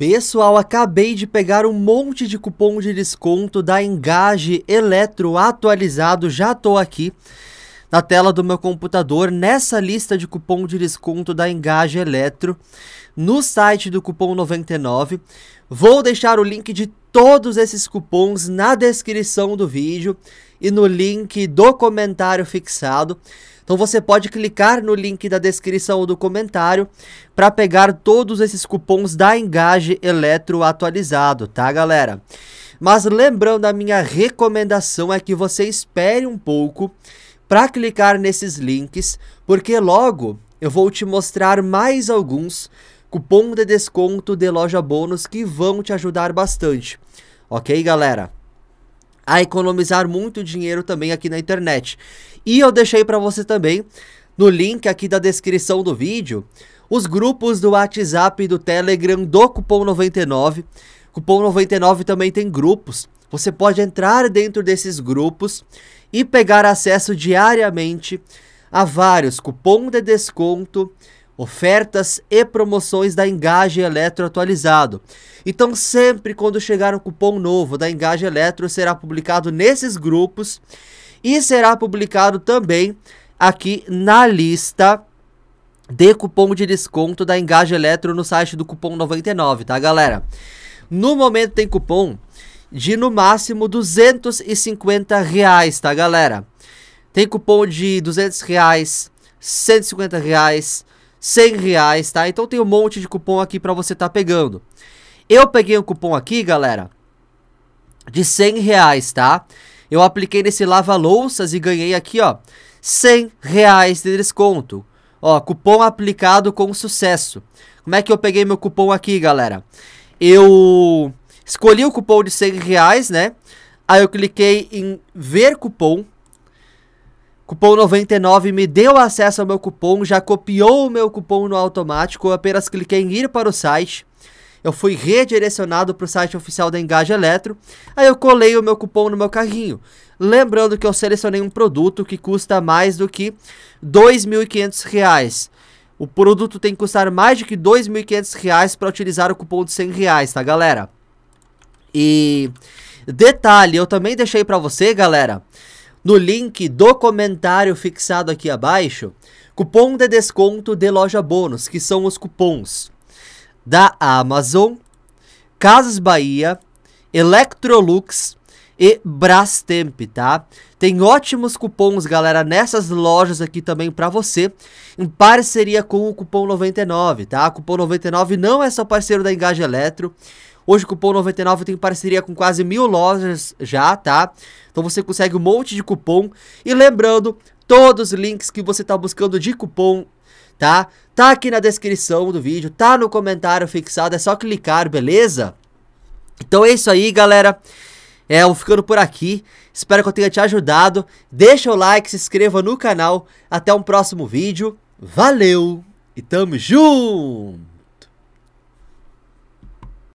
Pessoal, acabei de pegar um monte de cupom de desconto da Engage Eletro atualizado, já estou aqui na tela do meu computador, nessa lista de cupom de desconto da Engage Eletro, no site do cupom 99. Vou deixar o link de todos esses cupons na descrição do vídeo e no link do comentário fixado. Então você pode clicar no link da descrição do comentário para pegar todos esses cupons da Engage Eletro atualizado, tá galera? Mas lembrando, a minha recomendação é que você espere um pouco para clicar nesses links, porque logo eu vou te mostrar mais alguns cupom de desconto de loja bônus que vão te ajudar bastante. Ok, galera? A economizar muito dinheiro também aqui na internet. E eu deixei para você também, no link aqui da descrição do vídeo, os grupos do WhatsApp e do Telegram do Cupom 99. Cupom 99 também tem grupos. Você pode entrar dentro desses grupos e pegar acesso diariamente a vários cupom de desconto ofertas e promoções da Engage Eletro atualizado. Então sempre quando chegar um cupom novo da Engage Eletro será publicado nesses grupos e será publicado também aqui na lista de cupom de desconto da Engage Eletro no site do cupom 99, tá galera? No momento tem cupom de no máximo 250 reais, tá galera? Tem cupom de 200 reais, 150 reais, 100 reais, tá? Então tem um monte de cupom aqui para você tá pegando. Eu peguei um cupom aqui, galera, de 100 reais, tá? Eu apliquei nesse lava-louças e ganhei aqui, ó, 100 reais de desconto. Ó, cupom aplicado com sucesso. Como é que eu peguei meu cupom aqui, galera? Eu escolhi o cupom de 100 reais, né? Aí eu cliquei em ver cupom, Cupom 99 me deu acesso ao meu cupom, já copiou o meu cupom no automático, eu apenas cliquei em ir para o site. Eu fui redirecionado para o site oficial da Engage Eletro, aí eu colei o meu cupom no meu carrinho. Lembrando que eu selecionei um produto que custa mais do que R$ 2.500. O produto tem que custar mais do que R$ 2.500 para utilizar o cupom de R$ reais, tá galera? E detalhe, eu também deixei para você, galera no link do comentário fixado aqui abaixo, cupom de desconto de loja bônus, que são os cupons da Amazon, Casas Bahia, Electrolux e Brastemp, tá? Tem ótimos cupons, galera, nessas lojas aqui também para você, em parceria com o cupom 99, tá? cupom 99 não é só parceiro da Engage Eletro, Hoje o cupom 99 tem parceria com quase mil lojas já, tá? Então você consegue um monte de cupom. E lembrando, todos os links que você está buscando de cupom, tá? Tá aqui na descrição do vídeo, tá no comentário fixado, é só clicar, beleza? Então é isso aí, galera. É, eu vou ficando por aqui. Espero que eu tenha te ajudado. Deixa o like, se inscreva no canal. Até um próximo vídeo. Valeu e tamo junto!